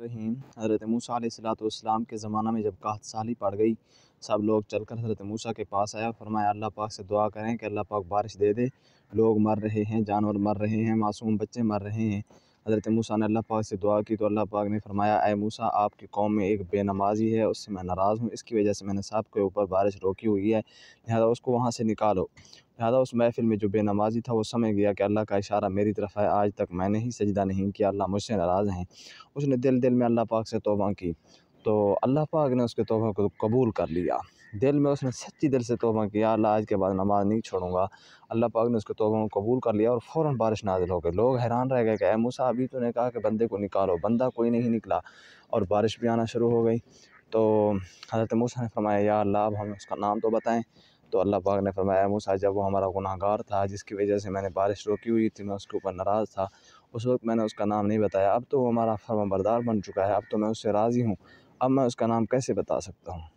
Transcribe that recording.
रहीम हज़रत मूसा सलाम के ज़माना में जब काहत साली पड़ गई सब लोग चलकर हज़रत मूसा के पास आया फरमाया अल्लाह पाक से दुआ करें कि अल्लाह पाक बारिश दे दे लोग मर रहे हैं जानवर मर रहे हैं मासूम बच्चे मर रहे हैं हज़रत मूसा ने अल्लाह पाक से दुआ की तो अल्लाह पाक ने फरमाया ए मूसा आपकी कौम में एक बेनमाजी है उससे मैं नाराज़ हूँ इसकी वजह से मैंने साहब के ऊपर बारिश रोकी हुई है लिहाजा उसको वहाँ से निकालो लिहाजा उस महफिल में जो बेनमाजी था वो समझ गया कि अल्लाह का इशारा मेरी तरफ है आज तक मैंने ही सजदा नहीं किया अल्लाह मुझसे नाराज़ हैं उसने दिल दिल में अल्लाह पाक से तोबा की तो अल्लाह पाक ने उसके तोबा को कबूल कर लिया दिल में उसने सच्ची दिल से तोबा किया अल्लाह आज के बाद नमाज़ नहीं छोड़ूंगा अल्लाह पाक ने उसको तोबा को कबूल कर लिया और फ़ौर बारिश नाजिल हो गई लोग हैरान रह गए कि अः मूसा अभी तो कहा कि बंदे को निकालो बंदा कोई नहीं निकला और बारिश भी आना शुरू हो गई तो हज़रत मूसा ने फरमाया या अल्लाह अब हमें उसका नाम तो बताएं तो अल्लाह पाक ने फरमाया मूसा जब वो हमारा गुनाहगार था जिसकी वजह से मैंने बारिश रोकी हुई थी मैं उसके ऊपर नाराज़ था उस वक्त मैंने उसका नाम नहीं बताया अब तो वो हमारा फर्मा बरदार बन चुका है अब तो मैं उससे राज़ी हूँ अब मैं उसका नाम कैसे बता सकता हूँ